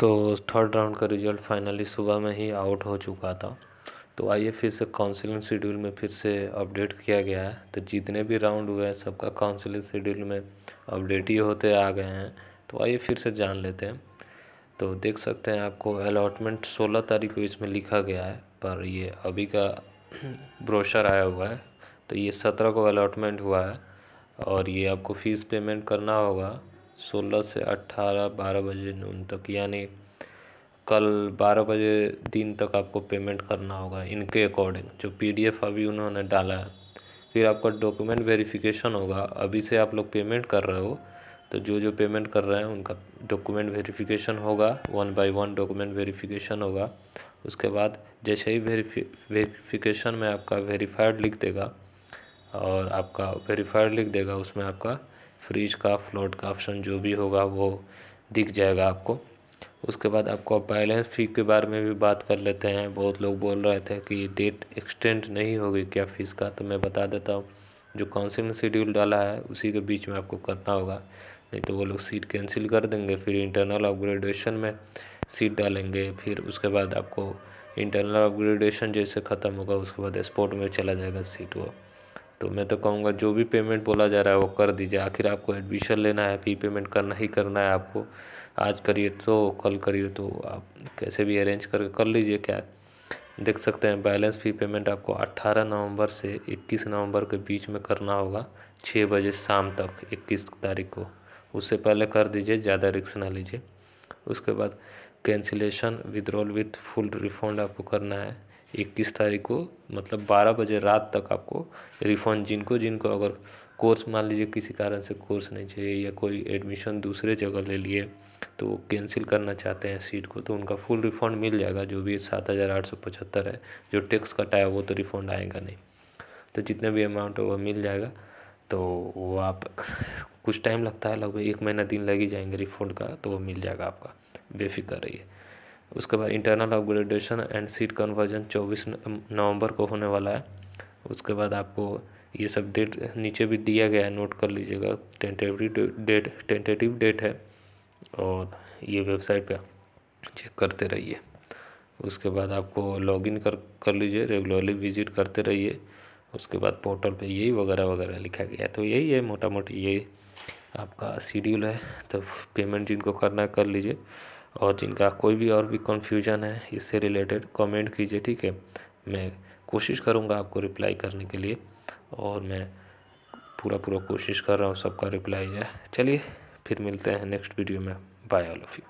तो third round का result finally सुबह में ही आउट हो चुका था तो आइए फिर से काउंसिलिंग शेड्यूल में फिर से अपडेट किया गया है तो जितने भी राउंड हुए हैं सबका काउंसिलिंग शेड्यूल में अपडेट ही होते आ गए हैं तो आइए फिर से जान लेते हैं तो देख सकते हैं आपको अलाटमेंट 16 तारीख को इसमें लिखा गया है पर ये अभी का ब्रोशर आया हुआ है तो ये सत्रह को अलाटमेंट हुआ है और ये आपको फ़ीस पेमेंट करना होगा सोलह से अट्ठारह बारह बजे नून तक यानी कल बारह बजे दिन तक आपको पेमेंट करना होगा इनके अकॉर्डिंग जो पीडीएफ अभी उन्होंने डाला है फिर आपका डॉक्यूमेंट वेरिफिकेशन होगा अभी से आप लोग पेमेंट कर रहे हो तो जो जो पेमेंट कर रहे हैं उनका डॉक्यूमेंट वेरिफिकेशन होगा one by one document verification होगा उसके बाद जैसे ही वेरीफि वेरीफिकेशन में आपका वेरीफाइड लिख देगा और आपका वेरीफाइड लिख देगा उसमें आपका फ्रीज का फ्लोट का ऑप्शन जो भी होगा वो दिख जाएगा आपको उसके बाद आपको बैलेंस फी के बारे में भी बात कर लेते हैं बहुत लोग बोल रहे थे कि डेट एक्सटेंड नहीं होगी क्या फ़ीस का तो मैं बता देता हूँ जो काउंसिल ने शेड्यूल डाला है उसी के बीच में आपको करना होगा नहीं तो वो लोग सीट कैंसिल कर देंगे फिर इंटरनल अपग्रेडेशन में सीट डालेंगे फिर उसके बाद आपको इंटरनल अपग्रेडेशन जैसे ख़त्म होगा उसके बाद स्पोर्ट में चला जाएगा सीट वो तो मैं तो कहूँगा जो भी पेमेंट बोला जा रहा है वो कर दीजिए आखिर आपको एडमिशन लेना है फी पेमेंट करना ही करना है आपको आज करिए तो कल करिए तो आप कैसे भी अरेंज करके कर, लीजिए क्या देख सकते हैं बैलेंस फी पेमेंट आपको 18 नवंबर से 21 नवंबर के बीच में करना होगा 6 बजे शाम तक 21 तारीख को उससे पहले कर दीजिए ज़्यादा रिक्स ना लीजिए उसके बाद cancellation withdrawal with full refund आपको करना है इक्कीस तारीख को मतलब बारह बजे रात तक आपको रिफ़ंड जिनको जिनको अगर कोर्स मान लीजिए किसी कारण से कोर्स नहीं चाहिए या कोई एडमिशन दूसरे जगह ले लिए तो वो कैंसिल करना चाहते हैं सीट को तो उनका फुल रिफ़ंड मिल जाएगा जो भी सात हज़ार आठ सौ पचहत्तर है जो टैक्स है वो तो रिफ़ंड आएगा नहीं तो जितना भी अमाउंट होगा मिल जाएगा तो वो आप कुछ टाइम लगता है लगभग एक महीना दिन लग ही जाएंगे रिफंड का तो वो मिल जाएगा आपका बेफिक्र रहिए उसके बाद internal upgradation and seat conversion चौबीस नवंबर को होने वाला है उसके बाद आपको ये सब डेट नीचे भी दिया गया है नोट कर लीजिएगा टेंटेटिव डेट टेंटेटिव डेट है और ये वेबसाइट पे चेक करते रहिए उसके बाद आपको लॉगिन कर कर लीजिए रेगुलरली विजिट करते रहिए उसके बाद पोर्टल पे यही वगैरह वगैरह लिखा गया है तो यही है मोटा मोटी यही आपका शेड्यूल है तो पेमेंट जिनको करना है कर लीजिए और जिनका कोई भी और भी कन्फ्यूजन है इससे रिलेटेड कमेंट कीजिए ठीक है मैं कोशिश करूँगा आपको रिप्लाई करने के लिए और मैं पूरा पूरा कोशिश कर रहा हूँ सबका रिप्लाई जाए चलिए फिर मिलते हैं नेक्स्ट वीडियो में बाय ऑल ऑफ़ यू